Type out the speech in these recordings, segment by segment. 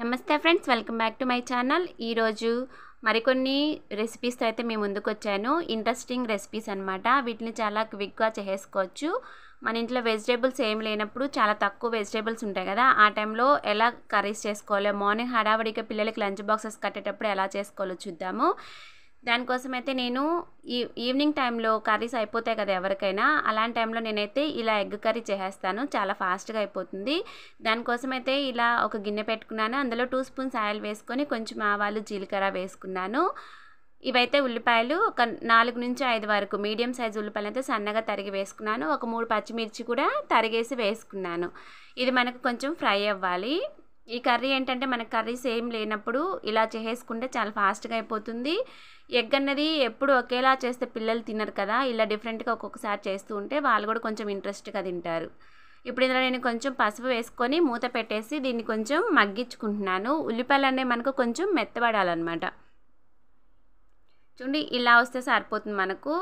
నమస్తే friends welcome back to my channel ఈరోజు మరికొన్ని రెసిపీస్తో అయితే మేము ముందుకు వచ్చాను ఇంట్రెస్టింగ్ రెసిపీస్ అనమాట వీటిని చాలా క్విక్గా చేసుకోవచ్చు మన ఇంట్లో వెజిటేబుల్స్ ఏం లేనప్పుడు చాలా తక్కువ వెజిటేబుల్స్ ఉంటాయి కదా ఆ టైంలో ఎలా కర్రీస్ చేసుకోవాలి మార్నింగ్ హడావడిగా పిల్లలకి లంచ్ బాక్సెస్ కట్టేటప్పుడు ఎలా చేసుకోవాలో చూద్దాము దానికోసమైతే నేను ఈ ఈవినింగ్ టైంలో కర్రీస్ అయిపోతాయి కదా ఎవరికైనా అలాంటి టైంలో నేనైతే ఇలా ఎగ్ కర్రీ చేసేస్తాను చాలా ఫాస్ట్గా అయిపోతుంది దానికోసమైతే ఇలా ఒక గిన్నె పెట్టుకున్నాను అందులో టూ స్పూన్స్ ఆయిల్ వేసుకొని కొంచెం ఆవాలు జీలకర్ర వేసుకున్నాను ఇవైతే ఉల్లిపాయలు ఒక నాలుగు నుంచి ఐదు వరకు మీడియం సైజు ఉల్లిపాయలు అయితే సన్నగా తరిగి వేసుకున్నాను ఒక మూడు పచ్చిమిర్చి కూడా తరిగేసి వేసుకున్నాను ఇది మనకు కొంచెం ఫ్రై అవ్వాలి ఈ కర్రీ ఏంటంటే మనకు కర్రీస్ ఏం లేనప్పుడు ఇలా చేసుకుంటే చాలా ఫాస్ట్గా అయిపోతుంది ఎగ్ అన్నది ఎప్పుడు ఒకేలా చేస్తే పిల్లలు తినరు కదా ఇలా డిఫరెంట్గా ఒక్కొక్కసారి చేస్తూ ఉంటే వాళ్ళు కూడా కొంచెం ఇంట్రెస్ట్గా తింటారు ఇప్పుడు ఇందులో నేను కొంచెం పసుపు వేసుకొని మూత పెట్టేసి దీన్ని కొంచెం మగ్గించుకుంటున్నాను ఉల్లిపాయలు అనేవి మనకు కొంచెం మెత్తబడాలన్నమాట చూడండి ఇలా వస్తే సరిపోతుంది మనకు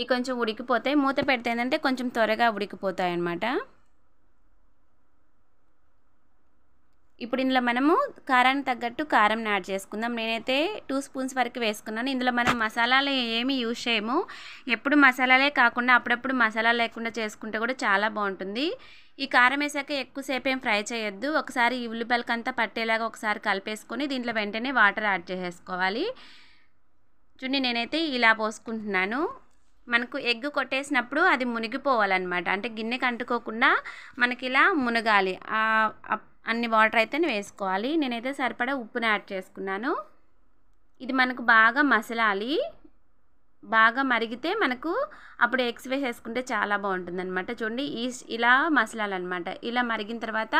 ఇవి కొంచెం ఉడికిపోతాయి మూత పెడితే ఏంటంటే కొంచెం త్వరగా ఉడికిపోతాయి అన్నమాట ఇప్పుడు ఇందులో మనము కారానికి తగ్గట్టు కారం యాడ్ చేసుకుందాం నేనైతే టూ స్పూన్స్ వరకు వేసుకున్నాను ఇందులో మనం మసాలాలు ఏమి యూజ్ చేయము ఎప్పుడు మసాలాలే కాకుండా అప్పుడప్పుడు మసాలా లేకుండా చేసుకుంటే కూడా చాలా బాగుంటుంది ఈ కారం వేసాక ఎక్కువసేపు ఏం ఫ్రై చేయొద్దు ఒకసారి ఈ ఉల్లిపాయలకంతా పట్టేలాగా ఒకసారి కలిపేసుకొని దీంట్లో వెంటనే వాటర్ యాడ్ చేసేసుకోవాలి చూడండి నేనైతే ఇలా పోసుకుంటున్నాను మనకు ఎగ్ కొట్టేసినప్పుడు అది మునిగిపోవాలన్నమాట అంటే గిన్నెకి అంటుకోకుండా మనకి ఇలా మునగాలి అన్ని వాటర్ అయితే వేసుకోవాలి నేనైతే సరిపడా ఉప్పుని యాడ్ చేసుకున్నాను ఇది మనకు బాగా మసలాలి బాగా మరిగితే మనకు అప్పుడు ఎగ్స్ వేసేసుకుంటే చాలా బాగుంటుంది అనమాట చూడండి ఈ ఇలా మసలాలన్నమాట ఇలా మరిగిన తర్వాత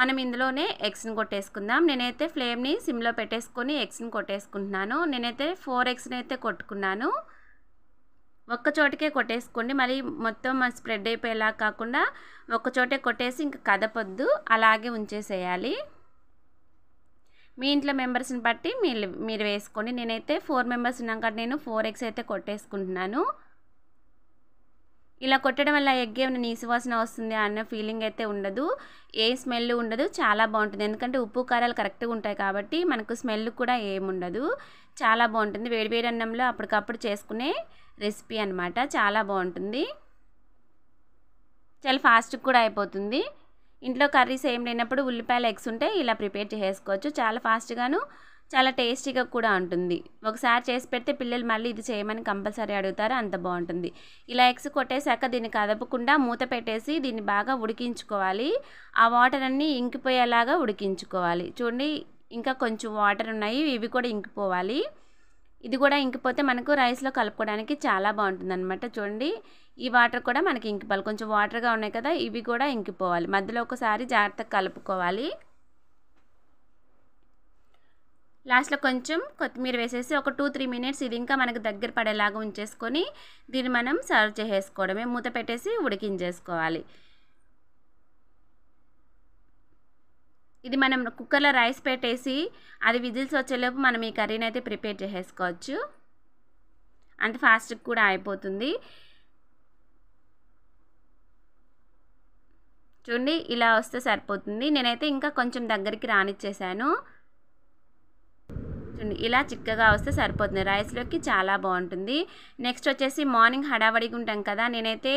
మనం ఇందులోనే ఎగ్స్ని కొట్టేసుకుందాం నేనైతే ఫ్లేమ్ని సిమ్లో పెట్టేసుకొని ఎగ్స్ని కొట్టేసుకుంటున్నాను నేనైతే ఫోర్ ఎగ్స్ని అయితే కొట్టుకున్నాను ఒక్క చోటకే కొట్టేసుకోండి మళ్ళీ మొత్తం స్ప్రెడ్ అయిపోయేలా కాకుండా ఒక్క చోటే కొట్టేసి ఇంకా కదపొద్దు అలాగే ఉంచేసేయాలి మీ ఇంట్లో మెంబర్స్ని బట్టి మీరు మీరు వేసుకోండి నేనైతే ఫోర్ మెంబర్స్ ఉన్నాం కాబట్టి నేను ఫోర్ ఎగ్స్ అయితే కొట్టేసుకుంటున్నాను ఇలా కొట్టడం వల్ల ఎగ్ ఏమైనా నీసువాసన వస్తుంది అన్న ఫీలింగ్ అయితే ఉండదు ఏ స్మెల్ ఉండదు చాలా బాగుంటుంది ఎందుకంటే ఉప్పు కారాలు కరెక్ట్గా ఉంటాయి కాబట్టి మనకు స్మెల్ కూడా ఏముండదు చాలా బాగుంటుంది వేడివేడి అన్నంలో అప్పటికప్పుడు చేసుకునే రెసిపీ అనమాట చాలా బాగుంటుంది చాలా ఫాస్ట్గా కూడా అయిపోతుంది ఇంట్లో కర్రీస్ ఏం లేనప్పుడు ఉల్లిపాయలు ఎగ్స్ ఉంటే ఇలా ప్రిపేర్ చేసుకోవచ్చు చాలా ఫాస్ట్గాను చాలా టేస్టీగా కూడా ఉంటుంది ఒకసారి చేసి పెడితే పిల్లలు మళ్ళీ ఇది చేయమని కంపల్సరీ అడుగుతారు అంత బాగుంటుంది ఇలా ఎగ్స్ కొట్టేశాక దీన్ని కదపకుండా మూత పెట్టేసి దీన్ని బాగా ఉడికించుకోవాలి ఆ వాటర్ అన్నీ ఇంకిపోయేలాగా ఉడికించుకోవాలి చూడండి ఇంకా కొంచెం వాటర్ ఉన్నాయి ఇవి కూడా ఇంకిపోవాలి ఇది కూడా ఇంకిపోతే మనకు రైస్లో కలుపుకోవడానికి చాలా బాగుంటుంది అనమాట చూడండి ఈ వాటర్ కూడా మనకి ఇంకిపోవాలి కొంచెం వాటర్గా ఉన్నాయి కదా ఇవి కూడా ఇంకిపోవాలి మధ్యలో ఒకసారి జాగ్రత్తగా కలుపుకోవాలి లాస్ట్లో కొంచెం కొత్తిమీర వేసేసి ఒక టూ త్రీ మినిట్స్ ఇది ఇంకా మనకు దగ్గర పడేలాగా ఉంచేసుకొని దీన్ని మనం సర్వ్ చేసేసుకోవడమే మూత పెట్టేసి ఉడికించేసుకోవాలి ఇది మనం కుక్కర్లో రైస్ పెట్టేసి అది విజిల్స్ వచ్చేలోపు మనం ఈ కర్రీని అయితే ప్రిపేర్ చేసేసుకోవచ్చు అంత ఫాస్ట్గా కూడా అయిపోతుంది చూడండి ఇలా వస్తే సరిపోతుంది నేనైతే ఇంకా కొంచెం దగ్గరికి రానిచ్చేసాను చూడండి ఇలా చిక్కగా వస్తే సరిపోతుంది రైస్లోకి చాలా బాగుంటుంది నెక్స్ట్ వచ్చేసి మార్నింగ్ హడావడిగా ఉంటాం కదా నేనైతే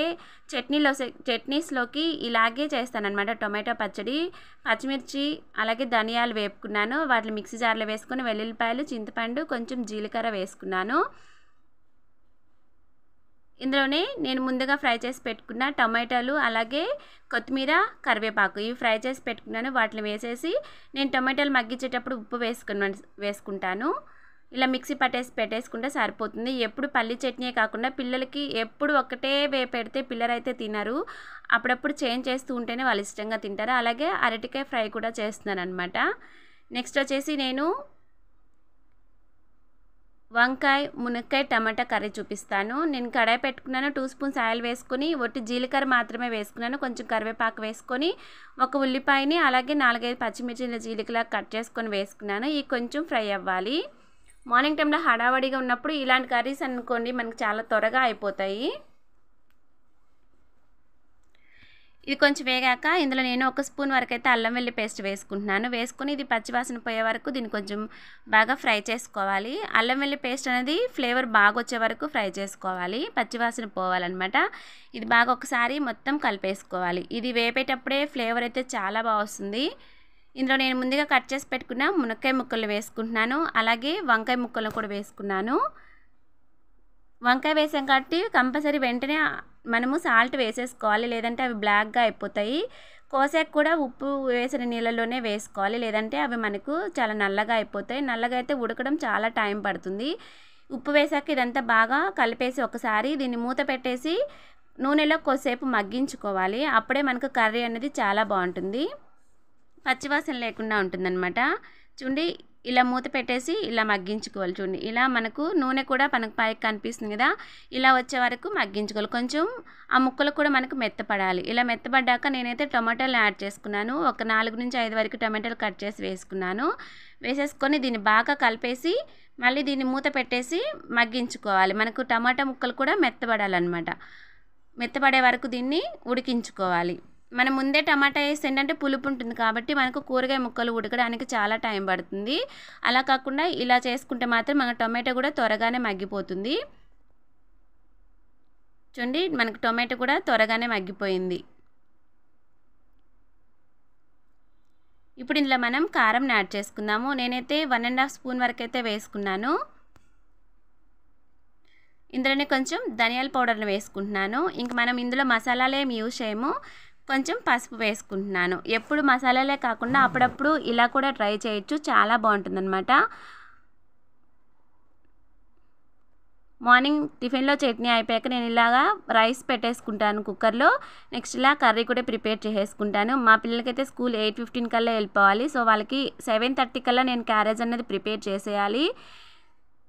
చట్నీలో చట్నీస్లోకి ఇలాగే చేస్తానమాట టొమాటో పచ్చడి పచ్చిమిర్చి అలాగే ధనియాలు వేపుకున్నాను వాటిని మిక్సీ జార్లో వేసుకుని వెల్లుల్లిపాయలు చింతపండు కొంచెం జీలకర్ర వేసుకున్నాను ఇందులోనే నేను ముందుగా ఫ్రై చేసి పెట్టుకున్న టమాటాలు అలాగే కొత్తిమీర కరివేపాకు ఇవి ఫ్రై చేసి పెట్టుకున్నాను వాటిని వేసేసి నేను టమాటాలు మగ్గించేటప్పుడు ఉప్పు వేసుకున్న వేసుకుంటాను ఇలా మిక్సీ పట్టేసి పెట్టేసుకుంటే సరిపోతుంది ఎప్పుడు పల్లి చట్నీ కాకుండా పిల్లలకి ఎప్పుడు ఒకటే వే పెడితే పిల్లలు అయితే తినరు అప్పుడప్పుడు చేంజ్ చేస్తూ ఉంటేనే వాళ్ళు ఇష్టంగా తింటారు అలాగే అరటికాయ ఫ్రై కూడా చేస్తున్నాను అనమాట నెక్స్ట్ వచ్చేసి నేను వంకాయ మునక్కాయ టమాటా కర్రీ చూపిస్తాను నేను కడాయి పెట్టుకున్నాను టూ స్పూన్స్ ఆయిల్ వేసుకుని ఒట్టి జీలకర్ర మాత్రమే వేసుకున్నాను కొంచెం కరివేపాకు వేసుకొని ఒక ఉల్లిపాయని అలాగే నాలుగైదు పచ్చిమిర్చిని జీలకలా కట్ చేసుకొని వేసుకున్నాను ఇవి కొంచెం ఫ్రై అవ్వాలి మార్నింగ్ టైంలో హడావడిగా ఉన్నప్పుడు ఇలాంటి కర్రీస్ అనుకోండి మనకు చాలా త్వరగా అయిపోతాయి ఇది కొంచెం వేగాక ఇందులో నేను ఒక స్పూన్ వరకు అయితే అల్లం వెల్లి పేస్ట్ వేసుకుంటున్నాను వేసుకుని ఇది పచ్చివాసన పోయే వరకు దీన్ని కొంచెం బాగా ఫ్రై చేసుకోవాలి అల్లం వెల్లి పేస్ట్ అనేది ఫ్లేవర్ బాగా వచ్చే వరకు ఫ్రై చేసుకోవాలి పచ్చివాసన పోవాలన్నమాట ఇది బాగా ఒకసారి మొత్తం కలిపేసుకోవాలి ఇది వేపేటప్పుడే ఫ్లేవర్ అయితే చాలా బాగా వస్తుంది ఇందులో నేను ముందుగా కట్ చేసి పెట్టుకున్న మునక్కాయ ముక్కలు వేసుకుంటున్నాను అలాగే వంకాయ ముక్కలు కూడా వేసుకున్నాను వంకాయ వేసాం కాబట్టి కంపల్సరీ వెంటనే మనము సాల్ట్ వేసేసుకోవాలి లేదంటే అవి బ్లాక్గా అయిపోతాయి కోసాక కూడా ఉప్పు వేసిన నీళ్ళలోనే వేసుకోవాలి లేదంటే అవి మనకు చాలా నల్లగా అయిపోతాయి నల్లగా అయితే ఉడకడం చాలా టైం పడుతుంది ఉప్పు వేసాక ఇదంతా బాగా కలిపేసి ఒకసారి దీన్ని మూత పెట్టేసి నూనెలో కొద్దిసేపు మగ్గించుకోవాలి అప్పుడే మనకు కర్రీ అనేది చాలా బాగుంటుంది పచ్చివాసన లేకుండా ఉంటుందన్నమాట చూడండి ఇలా మూత పెట్టేసి ఇలా మగ్గించుకోవాలి చూడండి ఇలా మనకు నూనె కూడా మనకు పైకి కనిపిస్తుంది కదా ఇలా వచ్చే వరకు మగ్గించుకోవాలి కొంచెం ఆ ముక్కలు కూడా మనకు మెత్తపడాలి ఇలా మెత్తపడ్డాక నేనైతే టొమాటోలు యాడ్ చేసుకున్నాను ఒక నాలుగు నుంచి ఐదు వరకు టొమాటోలు కట్ చేసి వేసుకున్నాను వేసేసుకొని దీన్ని బాగా కలిపేసి మళ్ళీ దీన్ని మూత పెట్టేసి మగ్గించుకోవాలి మనకు టమాటా ముక్కలు కూడా మెత్తపడాలన్నమాట మెత్తపడే వరకు దీన్ని ఉడికించుకోవాలి మనం ముందే టమాటా వేసి ఏంటంటే పులుపు ఉంటుంది కాబట్టి మనకు కూరగాయ ముక్కలు ఉడకడానికి చాలా టైం పడుతుంది అలా కాకుండా ఇలా చేసుకుంటే మాత్రం మన టొమాటో కూడా త్వరగానే మగ్గిపోతుంది చూడండి మనకు టొమాటో కూడా త్వరగానే మగ్గిపోయింది ఇప్పుడు ఇందులో మనం కారం యాడ్ చేసుకుందాము నేనైతే వన్ అండ్ హాఫ్ స్పూన్ వరకు అయితే వేసుకున్నాను ఇందులోనే కొంచెం ధనియాల పౌడర్ని వేసుకుంటున్నాను ఇంక మనం ఇందులో మసాలాలు ఏమి యూజ్ చేయము కొంచెం పసుపు వేసుకుంటున్నాను ఎప్పుడు మసాలాలే కాకుండా అప్పుడప్పుడు ఇలా కూడా ట్రై చేయొచ్చు చాలా బాగుంటుందన్నమాట మార్నింగ్ టిఫిన్లో చట్నీ అయిపోయాక నేను ఇలాగా రైస్ పెట్టేసుకుంటాను కుక్కర్లో నెక్స్ట్ ఇలా కర్రీ కూడా ప్రిపేర్ చేసేసుకుంటాను మా పిల్లలకైతే స్కూల్ ఎయిట్ ఫిఫ్టీన్ కల్లా వెళ్ళిపోవాలి సో వాళ్ళకి సెవెన్ థర్టీ కల్లా నేను క్యారేజ్ అనేది ప్రిపేర్ చేసేయాలి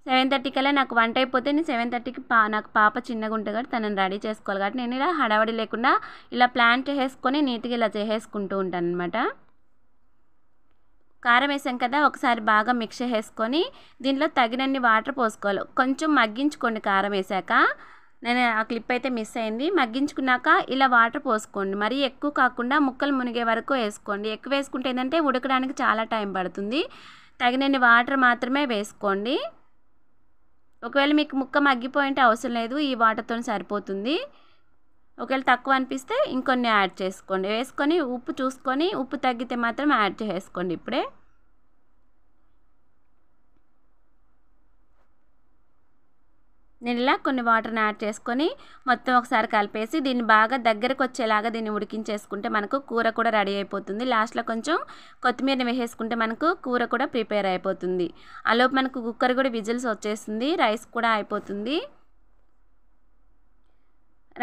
సెవెన్ థర్టీకి కల్లా నాకు వంట అయిపోతే నేను సెవెన్ థర్టీకి పా నాకు పాప చిన్నగా ఉంటుంది కాబట్టి తనని రెడీ చేసుకోవాలి కాబట్టి నేను ఇలా హడావడి లేకుండా ఇలా ప్లాన్ చేసేసుకొని నీట్గా ఇలా చేసేసుకుంటూ ఉంటాను అనమాట కారం వేసాం కదా ఒకసారి బాగా మిక్స్ చేసుకొని దీంట్లో తగినన్ని వాటర్ పోసుకోవాలి కొంచెం మగ్గించుకోండి కారం వేసాక నేను ఆ క్లిప్ అయితే మిస్ అయింది మగ్గించుకున్నాక ఇలా వాటర్ పోసుకోండి మరీ ఎక్కువ కాకుండా ముక్కలు మునిగే వరకు వేసుకోండి ఎక్కువ వేసుకుంటే ఏంటంటే ఉడకడానికి చాలా టైం పడుతుంది తగినన్ని వాటర్ మాత్రమే వేసుకోండి ఒకవేళ మీకు ముక్క మగ్గిపోయింటే అవసరం లేదు ఈ వాటర్తో సరిపోతుంది ఒకవేళ తక్కువ అనిపిస్తే ఇంకొన్ని యాడ్ చేసుకోండి వేసుకొని ఉప్పు చూసుకొని ఉప్పు తగ్గితే మాత్రం యాడ్ చేసుకోండి ఇప్పుడే నేను ఇలా కొన్ని వాటర్ని యాడ్ చేసుకొని మొత్తం ఒకసారి కలిపేసి దీన్ని బాగా దగ్గరకు వచ్చేలాగా దీన్ని ఉడికించేసుకుంటే మనకు కూర కూడా రెడీ అయిపోతుంది లాస్ట్లో కొంచెం కొత్తిమీరని వేసేసుకుంటే మనకు కూర కూడా ప్రిపేర్ అయిపోతుంది అలోపు మనకు కుక్కర్ కూడా విజిల్స్ వచ్చేస్తుంది రైస్ కూడా అయిపోతుంది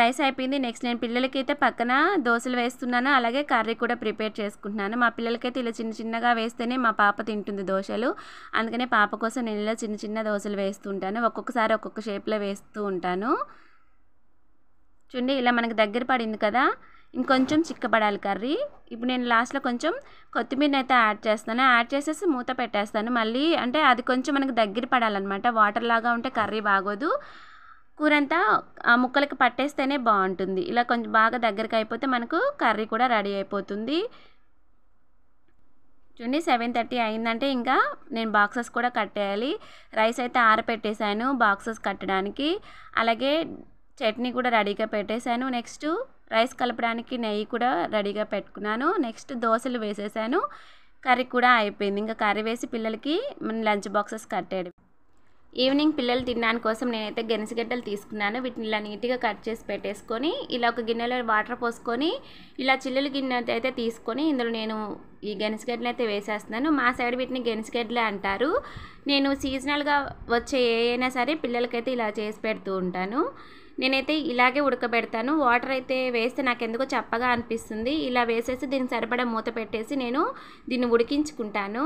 రైస్ అయిపోయింది నెక్స్ట్ నేను పిల్లలకైతే పక్కన దోశలు వేస్తున్నాను అలాగే కర్రీ కూడా ప్రిపేర్ చేసుకుంటున్నాను మా పిల్లలకైతే ఇలా చిన్న చిన్నగా వేస్తేనే మా పాప తింటుంది దోశలు అందుకనే పాప కోసం నేను ఇలా చిన్న చిన్న దోశలు వేస్తూ ఉంటాను ఒక్కొక్కసారి ఒక్కొక్క షేప్లో వేస్తూ ఉంటాను చూడండి ఇలా మనకు దగ్గర పడింది కదా ఇంకొంచెం చిక్కబడాలి కర్రీ ఇప్పుడు నేను లాస్ట్లో కొంచెం కొత్తిమీర అయితే యాడ్ చేస్తాను యాడ్ చేసేసి మూత పెట్టేస్తాను మళ్ళీ అంటే అది కొంచెం మనకు దగ్గర పడాలన్నమాట వాటర్ లాగా ఉంటే కర్రీ బాగోదు కూరంతా ఆ ముక్కలకి పట్టేస్తేనే బాగుంటుంది ఇలా కొంచెం బాగా దగ్గరికి అయిపోతే మనకు కర్రీ కూడా రెడీ అయిపోతుంది చూడండి సెవెన్ థర్టీ అయిందంటే ఇంకా నేను బాక్సెస్ కూడా కట్టేయాలి రైస్ అయితే ఆరపెట్టేశాను బాక్సెస్ కట్టడానికి అలాగే చట్నీ కూడా రెడీగా పెట్టేశాను నెక్స్ట్ రైస్ కలపడానికి నెయ్యి కూడా రెడీగా పెట్టుకున్నాను నెక్స్ట్ దోశలు వేసేసాను కర్రీ కూడా అయిపోయింది ఇంకా కర్రీ వేసి పిల్లలకి లంచ్ బాక్సెస్ కట్టేయడం ఈవినింగ్ పిల్లలు తినడానికి కోసం నేనైతే గెనసగడ్డలు తీసుకున్నాను వీటిని ఇలా నీట్గా కట్ చేసి పెట్టేసుకొని ఇలా ఒక గిన్నెలో వాటర్ పోసుకొని ఇలా చిల్లులు గిన్నె అయితే తీసుకొని ఇందులో నేను ఈ గెనసగడ్డలు అయితే వేసేస్తున్నాను మా సైడ్ వీటిని గెనసగడ్డలే అంటారు నేను సీజనల్గా వచ్చే ఏ అయినా సరే పిల్లలకైతే ఇలా చేసి పెడుతూ ఉంటాను నేనైతే ఇలాగే ఉడకబెడతాను వాటర్ అయితే వేస్తే నాకు ఎందుకో చప్పగా అనిపిస్తుంది ఇలా వేసేసి దీన్ని సరిపడా మూత పెట్టేసి నేను దీన్ని ఉడికించుకుంటాను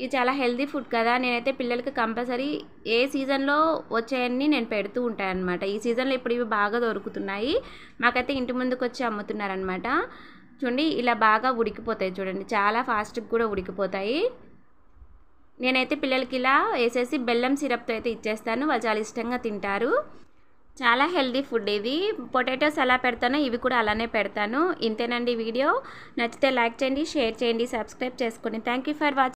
ఇది చాలా హెల్దీ ఫుడ్ కదా నేనైతే పిల్లలకి కంపల్సరీ ఏ సీజన్లో వచ్చాయని నేను పెడుతూ ఉంటాను అనమాట ఈ సీజన్లో ఇప్పుడు ఇవి బాగా దొరుకుతున్నాయి మాకైతే ఇంటి ముందుకు వచ్చి అమ్ముతున్నారనమాట చూడండి ఇలా బాగా ఉడికిపోతాయి చూడండి చాలా ఫాస్ట్గా కూడా ఉడికిపోతాయి నేనైతే పిల్లలకి ఇలా వేసేసి బెల్లం సిరప్తో అయితే ఇచ్చేస్తాను వాళ్ళు చాలా ఇష్టంగా తింటారు చాలా హెల్దీ ఫుడ్ ఇది పొటాటోస్ ఎలా పెడతానో ఇవి కూడా అలానే పెడతాను ఇంతేనండి వీడియో నచ్చితే లైక్ చేయండి షేర్ చేయండి సబ్స్క్రైబ్ చేసుకోండి థ్యాంక్ ఫర్ వాచింగ్